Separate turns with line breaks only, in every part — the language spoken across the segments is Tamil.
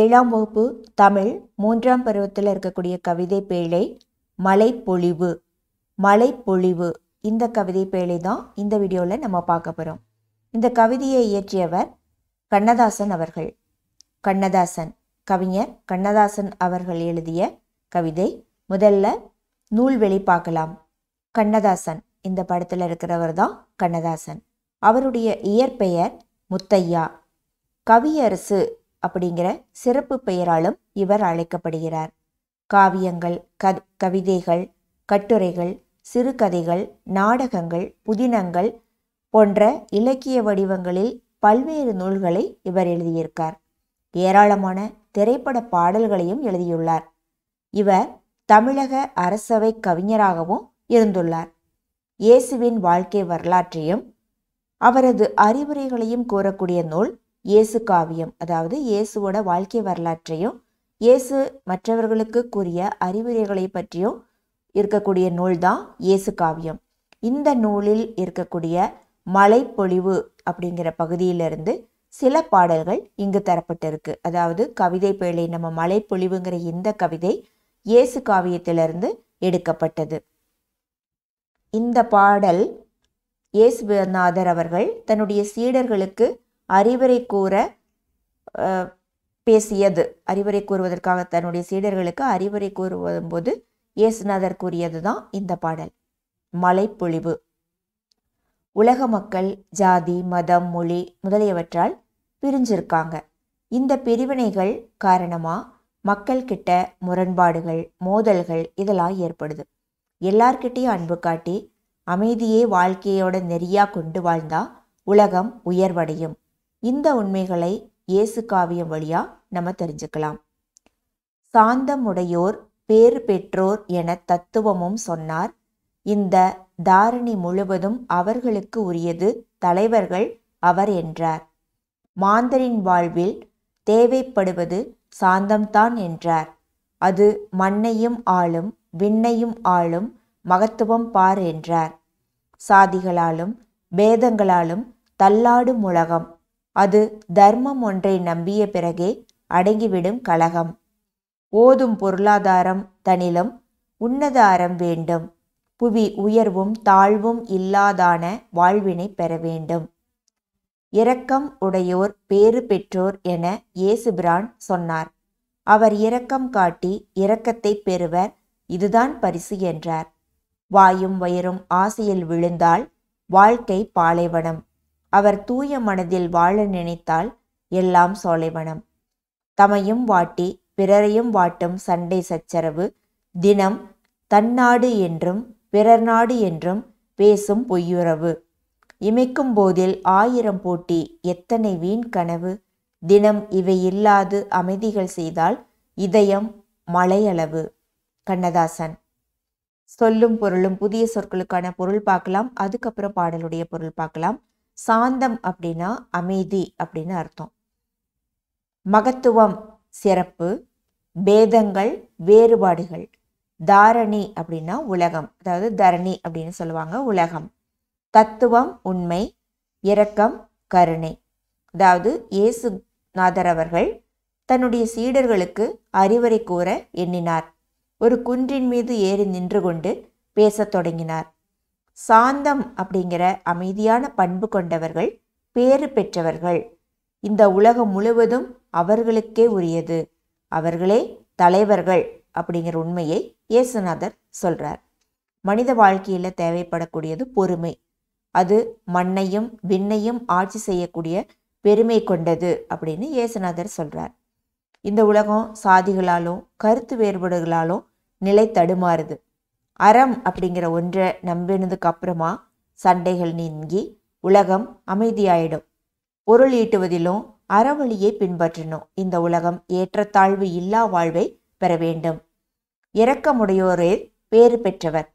ஏழாம் வகுப்பு தமிழ் மூன்றாம் பருவத்தில் இருக்கக்கூடிய கவிதை பேழை மலைப்பொழிவு மலைப்பொழிவு இந்த கவிதை பேழை தான் இந்த வீடியோவில் நம்ம பார்க்க போகிறோம் இந்த கவிதையை இயற்றியவர் கண்ணதாசன் அவர்கள் கண்ணதாசன் கவிஞர் கண்ணதாசன் அவர்கள் எழுதிய கவிதை முதல்ல நூல் வெளி பார்க்கலாம் கண்ணதாசன் இந்த படத்தில் இருக்கிறவர் தான் கண்ணதாசன் அவருடைய இயற்பெயர் முத்தையா கவியரசு அப்படிங்கிற சிறப்பு பெயராலும் இவர் அழைக்கப்படுகிறார் காவியங்கள் கத் கவிதைகள் கட்டுரைகள் சிறுகதைகள் நாடகங்கள் புதினங்கள் போன்ற இலக்கிய வடிவங்களில் பல்வேறு நூல்களை இவர் எழுதியிருக்கார் ஏராளமான திரைப்பட பாடல்களையும் எழுதியுள்ளார் இவர் தமிழக அரசவை கவிஞராகவும் இருந்துள்ளார் இயேசுவின் வாழ்க்கை வரலாற்றையும் அவரது அறிவுரைகளையும் கூறக்கூடிய நூல் இயேசு காவியம் அதாவது இயேசுவோட வாழ்க்கை வரலாற்றையும் இயேசு மற்றவர்களுக்கு கூறிய அறிவுரைகளை பற்றியும் இருக்கக்கூடிய நூல் தான் இயேசு காவியம் இந்த நூலில் இருக்கக்கூடிய மலைப்பொழிவு அப்படிங்கிற பகுதியிலிருந்து சில பாடல்கள் இங்கு தரப்பட்டிருக்கு அதாவது கவிதை பேழை நம்ம மலைப்பொழிவுங்கிற இந்த கவிதை இயேசு காவியத்திலிருந்து எடுக்கப்பட்டது இந்த பாடல் இயேசுநாதர் அவர்கள் தன்னுடைய சீடர்களுக்கு அறிவுரை கூற பேசியது அறிவுரை கூறுவதற்காக தன்னுடைய சீடர்களுக்கு அறிவுரை கூறுவதும் போது இயேசுநாதர் கூறியது தான் இந்த பாடல் மலைப்பொழிவு உலக மக்கள் ஜாதி மதம் மொழி முதலியவற்றால் பிரிஞ்சிருக்காங்க இந்த பிரிவினைகள் காரணமாக மக்கள் கிட்ட முரண்பாடுகள் மோதல்கள் இதெல்லாம் ஏற்படுது எல்லார்கிட்டேயும் அன்பு காட்டி அமைதியே வாழ்க்கையோட நெறியாக கொண்டு வாழ்ந்தா உலகம் உயர்வடையும் இந்த உண்மைகளை இயேசு காவியம் வழியா நம்ம தெரிஞ்சுக்கலாம் சாந்தம் உடையோர் பேறு பெற்றோர் என தத்துவமும் சொன்னார் இந்த தாரணி முழுவதும் அவர்களுக்கு உரியது தலைவர்கள் அவர் என்றார் மாந்தரின் வாழ்வில் தேவைப்படுவது சாந்தம்தான் என்றார் அது மண்ணையும் ஆளும் விண்ணையும் ஆளும் மகத்துவம் பார் என்றார் சாதிகளாலும் பேதங்களாலும் தள்ளாடும் உலகம் அது தர்மம் ஒன்றை நம்பிய பிறகே அடங்கிவிடும் கலகம் ஓதும் பொருளாதாரம் தனிலும் உன்னதாரம் வேண்டும் புவி உயர்வும் தாழ்வும் இல்லாதான வாழ்வினை பெற வேண்டும் இரக்கம் உடையோர் பேறு பெற்றோர் என இயேசுபிரான் சொன்னார் அவர் இரக்கம் காட்டி இரக்கத்தை பெறுவர் இதுதான் பரிசு என்றார் வாயும் வயிறும் ஆசையில் விழுந்தால் வாழ்க்கை பாலைவனம் அவர் தூய மனதில் வாழ நினைத்தால் எல்லாம் சோலைவனம் தமையும் வாட்டி பிறரையும் வாட்டும் சண்டை சச்சரவு தினம் தன்னாடு என்றும் பிறர் நாடு என்றும் பேசும் பொய்யுறவு இமைக்கும் போதில் ஆயிரம் போட்டி எத்தனை வீண் கனவு தினம் இவை இல்லாது அமைதிகள் செய்தால் இதயம் மலையளவு கண்ணதாசன் சொல்லும் பொருளும் புதிய சொற்களுக்கான பொருள் பார்க்கலாம் அதுக்கப்புறம் பாடலுடைய பொருள் பார்க்கலாம் சாந்தம் அப்படின்னா அமைதி அப்படின்னு அர்த்தம் மகத்துவம் சிறப்பு பேதங்கள் வேறுபாடுகள் தாரணி அப்படின்னா உலகம் அதாவது தரணி அப்படின்னு சொல்லுவாங்க உலகம் தத்துவம் உண்மை இரக்கம் கருணை அதாவது இயேசுநாதர் அவர்கள் தன்னுடைய சீடர்களுக்கு அறிவுரை கூற எண்ணினார் ஒரு குன்றின் மீது ஏறி நின்று கொண்டு பேசத் தொடங்கினார் சாந்தம் அப்படிங்கிற அமைதியான பண்பு கொண்டவர்கள் பேறு பெற்றவர்கள் இந்த உலகம் முழுவதும் அவர்களுக்கே உரியது அவர்களே தலைவர்கள் அப்படிங்கிற உண்மையை இயேசுநாதர் சொல்கிறார் மனித வாழ்க்கையில் தேவைப்படக்கூடியது பொறுமை அது மண்ணையும் விண்ணையும் ஆட்சி செய்யக்கூடிய பெருமை கொண்டது அப்படின்னு இயேசுநாதர் சொல்கிறார் இந்த உலகம் சாதிகளாலும் கருத்து வேறுபாடுகளாலும் நிலை தடுமாறுது அறம் அப்படிங்கிற ஒன்றை நம்பினதுக்கு அப்புறமா சண்டைகள் நீங்கி உலகம் அமைதியாயிடும் பொருள் ஈட்டுவதிலும் அறவழியை பின்பற்றணும் இந்த உலகம் ஏற்றத்தாழ்வு இல்லா வாழ்வை பெற வேண்டும் இரக்கமுடையோரே பேறு பெற்றவர்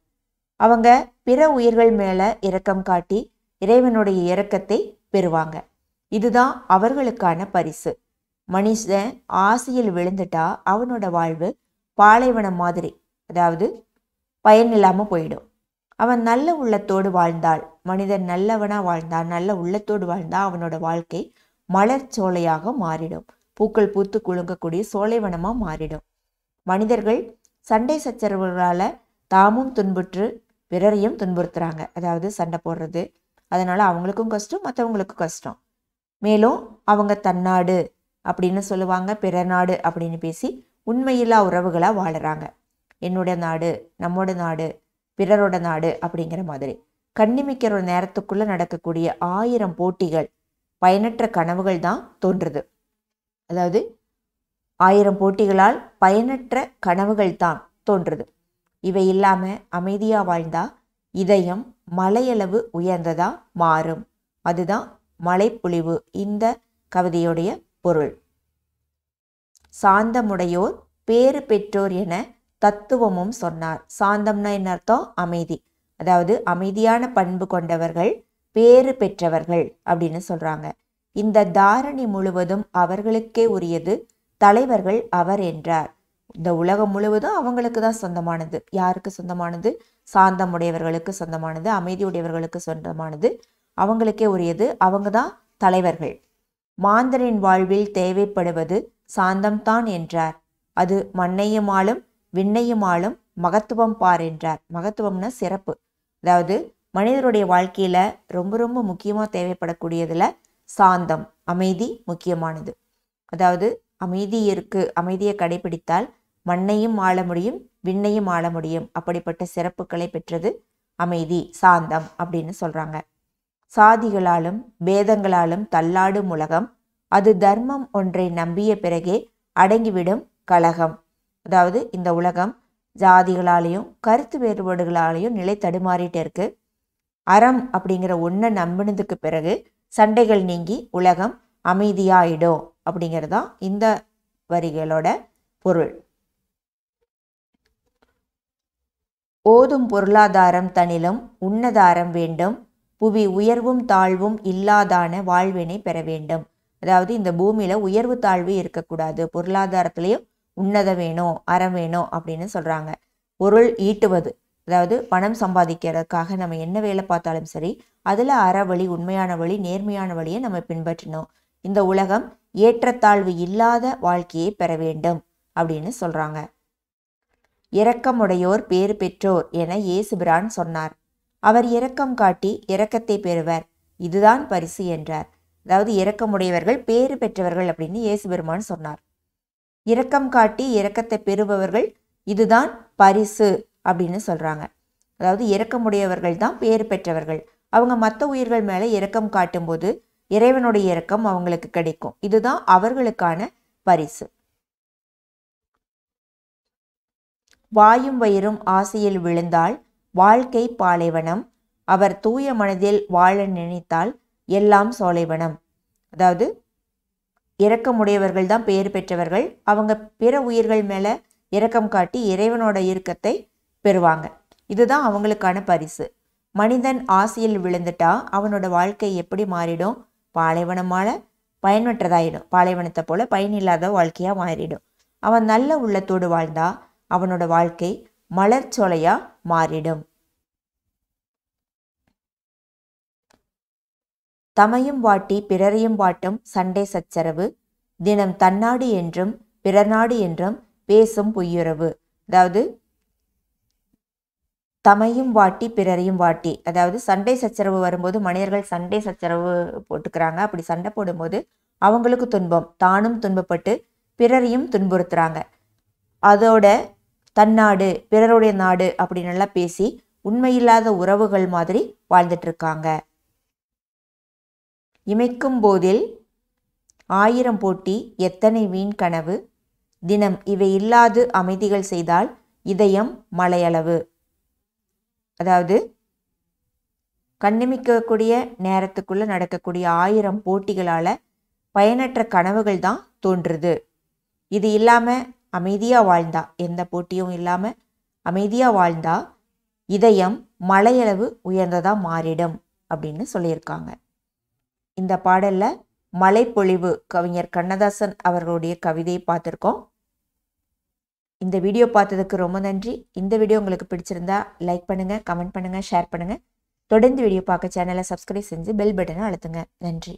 அவங்க பிற உயிர்கள் மேலே இரக்கம் காட்டி இறைவனுடைய இரக்கத்தை பெறுவாங்க இதுதான் அவர்களுக்கான பரிசு மனுஷன் ஆசையில் விழுந்துட்டா அவனோட வாழ்வு பாலைவனம் மாதிரி அதாவது பயன் இல்லாமல் போயிடும் அவன் நல்ல உள்ளத்தோடு வாழ்ந்தாள் மனிதன் நல்லவனாக வாழ்ந்தான் நல்ல உள்ளத்தோடு வாழ்ந்தால் அவனோட வாழ்க்கை மலர் சோலையாக மாறிடும் பூக்கள் பூத்து குலுங்கக்கூடிய சோலைவனமாக மாறிடும் மனிதர்கள் சண்டை சச்சரவுகளால் தாமும் துன்புற்று பிறரையும் துன்புறுத்துறாங்க அதாவது சண்டை போடுறது அதனால் அவங்களுக்கும் கஷ்டம் மற்றவங்களுக்கும் கஷ்டம் மேலும் அவங்க தன்னாடு அப்படின்னு சொல்லுவாங்க பிற நாடு அப்படின்னு பேசி உண்மையில்லா உறவுகளாக வாழறாங்க என்னோட நாடு நம்மோட நாடு பிறரோட நாடு அப்படிங்கிற மாதிரி கண்ணிமிக்கிற நேரத்துக்குள்ளே நடக்கக்கூடிய ஆயிரம் போட்டிகள் பயனற்ற கனவுகள் தான் தோன்றுது அதாவது ஆயிரம் போட்டிகளால் பயனற்ற கனவுகள் தான் தோன்றுது இவை இல்லாமல் அமைதியாக வாழ்ந்தா இதயம் மலையளவு உயர்ந்ததாக மாறும் அதுதான் மலைப்பொழிவு இந்த கவிதையுடைய பொருள் சாந்தமுடையோர் பேறு பெற்றோர் என தத்துவமும் சொன்னார் சாந்தம்னா என்ன அர்த்தம் அமைதி அதாவது அமைதியான பண்பு கொண்டவர்கள் பேறு பெற்றவர்கள் அப்படின்னு சொல்றாங்க இந்த தாரணி முழுவதும் அவர்களுக்கே உரியது தலைவர்கள் அவர் என்றார் இந்த உலகம் முழுவதும் அவங்களுக்கு தான் சொந்தமானது யாருக்கு சொந்தமானது சாந்தம் உடையவர்களுக்கு சொந்தமானது அமைதி உடையவர்களுக்கு சொந்தமானது அவங்களுக்கே உரியது அவங்க தான் தலைவர்கள் மாந்தரின் வாழ்வில் தேவைப்படுவது சாந்தம்தான் என்றார் அது மண்ணையும் ஆளும் விண்ணையும் ஆளும் மகத்துவம் பார் என்றார் மகத்துவம்னா சிறப்பு அதாவது மனிதருடைய வாழ்க்கையில் ரொம்ப ரொம்ப முக்கியமாக தேவைப்படக்கூடியதில் சாந்தம் அமைதி முக்கியமானது அதாவது அமைதி இருக்கு அமைதியை கடைபிடித்தால் மண்ணையும் ஆள முடியும் விண்ணையும் ஆள முடியும் அப்படிப்பட்ட சிறப்புகளை பெற்றது அமைதி சாந்தம் அப்படின்னு சொல்கிறாங்க சாதிகளாலும் பேதங்களாலும் தள்ளாடும் உலகம் அது தர்மம் ஒன்றை நம்பிய பிறகே அடங்கிவிடும் கழகம் அதாவது இந்த உலகம் ஜாதிகளாலேயும் கருத்து வேறுபாடுகளாலேயும் நிலை தடுமாறிட்டே இருக்குது அறம் அப்படிங்கிற ஒன்றை நம்பினதுக்கு பிறகு சண்டைகள் நீங்கி உலகம் அமைதியாயிடும் அப்படிங்கிறதான் இந்த வரிகளோட பொருள் ஓதும் பொருளாதாரம் தனிலும் உன்னதாரம் வேண்டும் புவி உயர்வும் தாழ்வும் இல்லாதான வாழ்வினை பெற வேண்டும் அதாவது இந்த பூமியில் உயர்வு தாழ்வு இருக்கக்கூடாது பொருளாதாரத்திலையும் உன்னத வேணும் அறம் வேணும் அப்படின்னு சொல்கிறாங்க பொருள் ஈட்டுவது அதாவது பணம் சம்பாதிக்கிறதுக்காக நம்ம என்ன வேலை பார்த்தாலும் சரி அதில் அற வழி உண்மையான வழி நேர்மையான வழியை நம்ம பின்பற்றணும் இந்த உலகம் ஏற்றத்தாழ்வு இல்லாத வாழ்க்கையை பெற வேண்டும் அப்படின்னு சொல்கிறாங்க இரக்கமுடையோர் பேறு பெற்றோர் என இயேசுபிரான் சொன்னார் அவர் இரக்கம் காட்டி இரக்கத்தை பெறுவர் இதுதான் பரிசு என்றார் அதாவது இரக்கமுடையவர்கள் பேறு பெற்றவர்கள் அப்படின்னு இயேசு பெருமான் சொன்னார் இரக்கம் காட்டி இரக்கத்தை பெறுபவர்கள் இதுதான் பரிசு அப்படின்னு சொல்கிறாங்க அதாவது இரக்கமுடையவர்கள் தான் பேர் பெற்றவர்கள் அவங்க மற்ற உயிர்கள் மேலே இரக்கம் காட்டும்போது இறைவனுடைய இரக்கம் அவங்களுக்கு கிடைக்கும் இதுதான் அவர்களுக்கான பரிசு வாயும் வயிறும் ஆசையில் விழுந்தால் வாழ்க்கை பாலைவனம் அவர் தூய மனதில் வாழ நினைத்தால் எல்லாம் சோலைவனம் அதாவது இரக்கமுடையவர்கள்தான் பெயர் பெற்றவர்கள் அவங்க பிற உயிர்கள் மேலே இரக்கம் காட்டி இறைவனோட இறுக்கத்தை பெறுவாங்க இதுதான் அவங்களுக்கான பரிசு மனிதன் ஆசையில் விழுந்துட்டா அவனோட வாழ்க்கை எப்படி மாறிடும் பாலைவனமால பயனற்றதாயிடும் பாலைவனத்தை போல பயனில்லாத வாழ்க்கையாக மாறிடும் அவன் நல்ல உள்ளத்தோடு வாழ்ந்தா அவனோட வாழ்க்கை மலர்ச்சோலையாக மாறிடும் தமையும் வாட்டி பிறரையும் வாட்டும் சண்டை சச்சரவு தினம் தன்னாடு என்றும் பிறநாடு என்றும் பேசும் பொய்யுறவு அதாவது தமையும் வாட்டி பிறரையும் வாட்டி அதாவது சண்டை சச்சரவு வரும்போது மனிதர்கள் சண்டை சச்சரவு போட்டுக்கிறாங்க அப்படி சண்டை போடும்போது அவங்களுக்கு துன்பம் தானும் துன்பப்பட்டு பிறரையும் துன்புறுத்துறாங்க அதோட தன்னாடு பிறருடைய நாடு அப்படின்னு எல்லாம் பேசி உண்மையில்லாத உறவுகள் மாதிரி வாழ்ந்துட்டு இருக்காங்க இமைக்கும் போதில் ஆயிரம் போட்டி எத்தனை வீண் கனவு தினம் இவை இல்லாது அமைதிகள் செய்தால் இதயம் மலையளவு அதாவது கண்ணிமிக்கக்கூடிய நேரத்துக்குள்ளே நடக்கக்கூடிய ஆயிரம் போட்டிகளால் பயனற்ற கனவுகள் தான் தோன்றுது இது இல்லாமல் அமைதியாக வாழ்ந்தா எந்த போட்டியும் இல்லாமல் அமைதியாக வாழ்ந்தா இதயம் மலையளவு உயர்ந்ததாக மாறிடும் அப்படின்னு சொல்லியிருக்காங்க இந்த பாடலில் மலைப்பொழிவு கவிஞர் கண்ணதாசன் அவர்களுடைய கவிதையை பார்த்துருக்கோம் இந்த வீடியோ பார்த்ததுக்கு ரொம்ப நன்றி இந்த வீடியோ உங்களுக்கு பிடிச்சிருந்தா லைக் பண்ணுங்கள் கமெண்ட் பண்ணுங்கள் ஷேர் பண்ணுங்கள் தொடர்ந்து வீடியோ பார்க்க சேனலை சப்ஸ்கிரைப் செஞ்சு பெல் பட்டனை அழுத்துங்க நன்றி